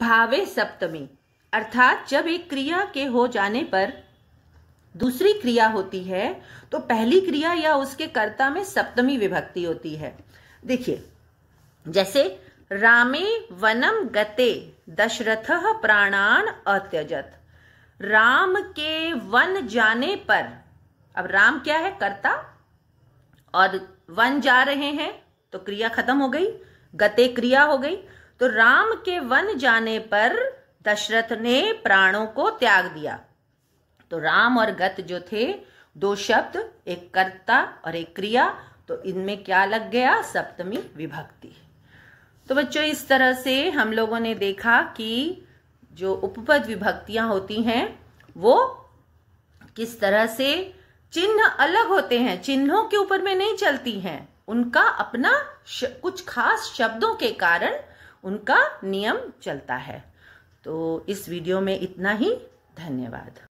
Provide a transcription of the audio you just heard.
भावे सप्तमी अर्थात जब एक क्रिया के हो जाने पर दूसरी क्रिया होती है तो पहली क्रिया या उसके कर्ता में सप्तमी विभक्ति होती है देखिए जैसे रामे वनम गते दशरथ प्राणान अत्यजत राम के वन जाने पर अब राम क्या है कर्ता और वन जा रहे हैं तो क्रिया खत्म हो गई गते क्रिया हो गई तो राम के वन जाने पर दशरथ ने प्राणों को त्याग दिया तो राम और गत जो थे दो शब्द एक कर्ता और एक क्रिया तो इनमें क्या लग गया सप्तमी विभक्ति तो बच्चों इस तरह से हम लोगों ने देखा कि जो उपपद विभक्तियां होती हैं वो किस तरह से चिन्ह अलग होते हैं चिन्हों के ऊपर में नहीं चलती हैं उनका अपना कुछ खास शब्दों के कारण उनका नियम चलता है तो इस वीडियो में इतना ही धन्यवाद